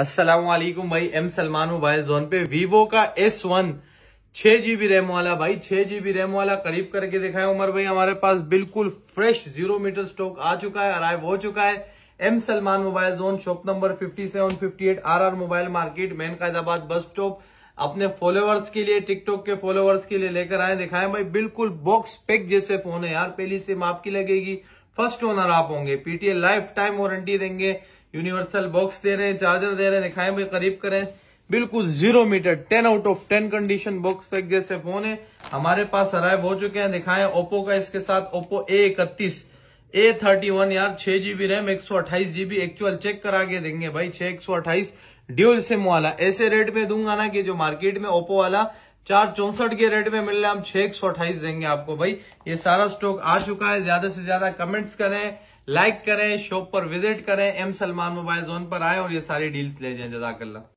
वालेकुम भाई M Salman mobile zone पे वीवो का एस वन छह जीबी रैम वाला भाई छह जीबी रैम वाला करीब करके दिखाया उमर भाई हमारे पास बिल्कुल फ्रेश जीरो मीटर स्टॉक आ चुका है अराइव हो चुका है M Salman mobile zone shop number fifty seven fifty eight R R mobile market main Qaidabad bus stop अपने फॉलोअर्स के लिए टिकटॉक के फॉलोअर्स के लिए लेकर आए दिखाएं भाई बिल्कुल बॉक्स पैक जैसे फोन है यार पहली सिम आपकी लगेगी फर्स्ट ओनर आप होंगे पीटीए लाइफ टाइम वारंटी देंगे यूनिवर्सल बॉक्स दे रहे हैं चार्जर दे रहे हैं दिखाएं भाई करीब करें बिल्कुल zero meter ten out of ten condition box pack जैसे फोन है हमारे पास अराइव हो चुके हैं दिखाएं ओप्पो का इसके साथ ओप्पो ए इकतीस ए थर्टी वन यार छह जीबी रैम एक सौ अट्ठाईस जीबी एक्चुअल चेक करा के देंगे भाई छह एक सौ अट्ठाईस ड्यूल सिम वाला ऐसे रेट में दूंगा ना कि जो मार्केट में ओप्पो वाला चार चौसठ के रेट में मिल रहा है हम छह एक सौ अट्ठाईस देंगे आपको भाई ये सारा स्टॉक आ चुका है ज्यादा से ज्यादा कमेंट्स करें लाइक करें शॉप पर विजिट करें एम सलमान मोबाइल जोन पर आए और ये सारी डील्स ले जाए जजाकल्ला